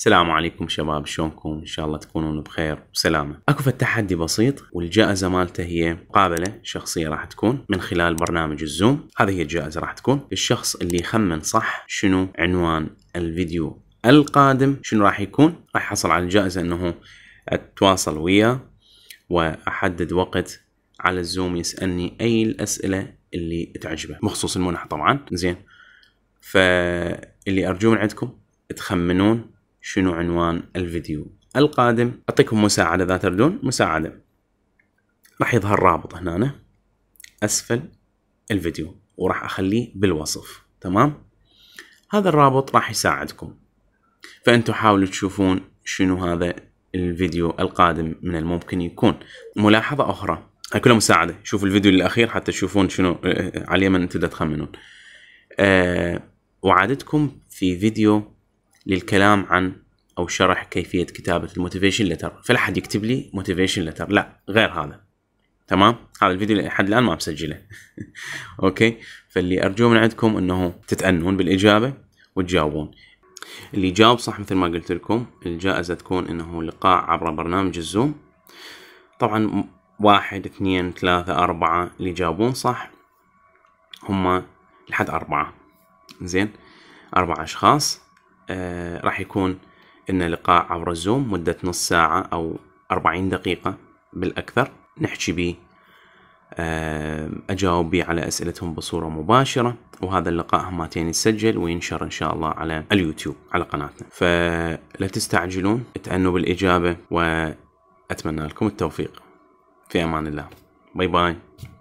السلام عليكم شباب شلونكم ان شاء الله تكونون بخير وسلامه اكو تحدي بسيط والجائزه مالته هي مقابله شخصيه راح تكون من خلال برنامج الزوم هذه هي الجائزه راح تكون الشخص اللي يخمن صح شنو عنوان الفيديو القادم شنو راح يكون راح يحصل على الجائزه انه اتواصل وياه واحدد وقت على الزوم يسالني اي الاسئله اللي تعجبه بخصوص المنح طبعا زين فاللي ارجوه من عندكم تخمنون شنو عنوان الفيديو القادم أعطيكم مساعدة إذا تردون مساعدة راح يظهر رابط هنا أسفل الفيديو وراح أخليه بالوصف تمام هذا الرابط راح يساعدكم فأنتوا حاولوا تشوفون شنو هذا الفيديو القادم من الممكن يكون ملاحظة أخرى هاي كلها مساعدة شوفوا الفيديو الأخير حتى تشوفون شنو على اليمن انتوا تخمنون أه وعدتكم في فيديو للكلام عن او شرح كيفيه كتابه الموتيفيشن لتر فلا حد يكتب لي موتيفيشن لتر لا غير هذا تمام هذا الفيديو لحد الان ما مسجله اوكي فاللي ارجوه من عندكم انه تتأنون بالاجابه وتجاوبون اللي يجاوب صح مثل ما قلت لكم الجائزه تكون انه لقاء عبر برنامج الزوم طبعا واحد اثنين ثلاثة أربعة اللي يجاوبون صح هم لحد أربعة زين أربعة أشخاص آه، راح يكون ان لقاء عبر الزوم مدة نص ساعة أو أربعين دقيقة بالأكثر نحكي بيه آه، أجاوب بيه على أسئلتهم بصورة مباشرة وهذا اللقاء هماتين يتسجل وينشر إن شاء الله على اليوتيوب على قناتنا فلا تستعجلون اتأنوا بالإجابة وأتمنى لكم التوفيق في أمان الله باي باي